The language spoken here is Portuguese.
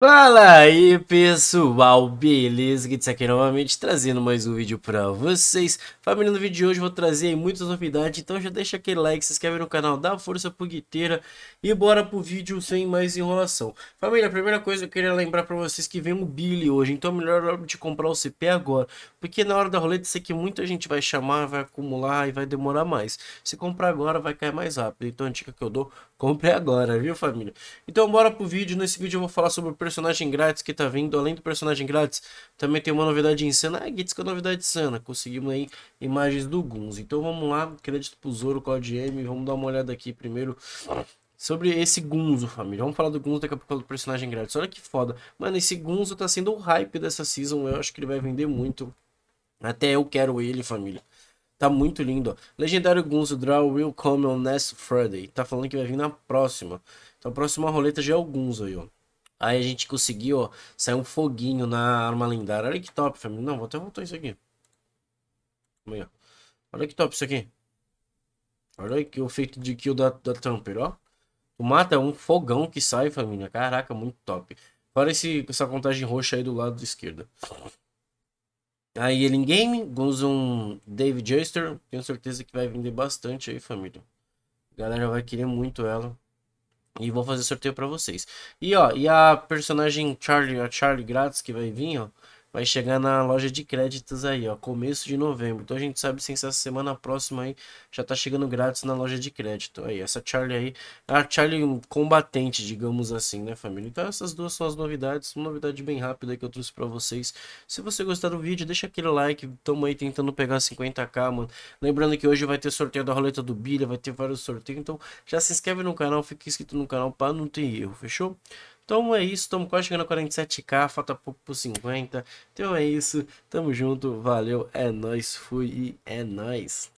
Fala aí pessoal, beleza? Gitz aqui é novamente trazendo mais um vídeo pra vocês Família, no vídeo de hoje vou trazer muitas novidades Então já deixa aquele like, se inscreve no canal, dá força pro Guiteira E bora pro vídeo sem mais enrolação Família, a primeira coisa que eu queria lembrar pra vocês é que vem o Billy hoje Então é melhor hora de comprar o CP agora Porque na hora da roleta sei que muita gente vai chamar, vai acumular e vai demorar mais Se comprar agora vai cair mais rápido Então a dica que eu dou, compre agora, viu família? Então bora pro vídeo, nesse vídeo eu vou falar sobre o personagem grátis que tá vindo. Além do personagem grátis, também tem uma novidade insana. Ah, Gits, que é novidade insana. Conseguimos aí imagens do Guns. Então vamos lá, crédito pro Zoro, Code M. Vamos dar uma olhada aqui primeiro sobre esse Gunzo, família. Vamos falar do Gunzo daqui a pouco do personagem grátis. Olha que foda. Mano, esse Gunzo tá sendo o hype dessa season. Eu acho que ele vai vender muito. Até eu quero ele, família. Tá muito lindo, ó. Legendário Gunzo Draw Will Come on Next Friday. Tá falando que vai vir na próxima. Então a próxima roleta já é o Gunzo aí, ó. Aí a gente conseguiu, ó, um foguinho na arma lendária. Olha que top, família. Não, vou até voltar isso aqui. Aí, Olha que top isso aqui. Olha que o feito de kill da, da Trumper, ó. O mata um fogão que sai, família. Caraca, muito top. olha esse, essa contagem roxa aí do lado esquerdo. Aí ele em game, usa um David Jester. Tenho certeza que vai vender bastante aí, família. A galera vai querer muito ela. E vou fazer sorteio para vocês. E ó, e a personagem Charlie, a Charlie grátis que vai vir, ó vai chegar na loja de créditos aí, ó, começo de novembro. Então a gente sabe se essa semana próxima aí já tá chegando grátis na loja de crédito. Aí, essa Charlie aí, a Charlie um combatente, digamos assim, né, família? Então essas duas são as novidades, uma novidade bem rápida que eu trouxe para vocês. Se você gostar do vídeo, deixa aquele like, tamo aí tentando pegar 50k, mano. Lembrando que hoje vai ter sorteio da roleta do Bilha, vai ter vários sorteios, então já se inscreve no canal, fica inscrito no canal para não ter erro, fechou? Então é isso, estamos quase chegando a 47k, falta pouco por 50. Então é isso, tamo junto, valeu, é nóis, fui e é nóis.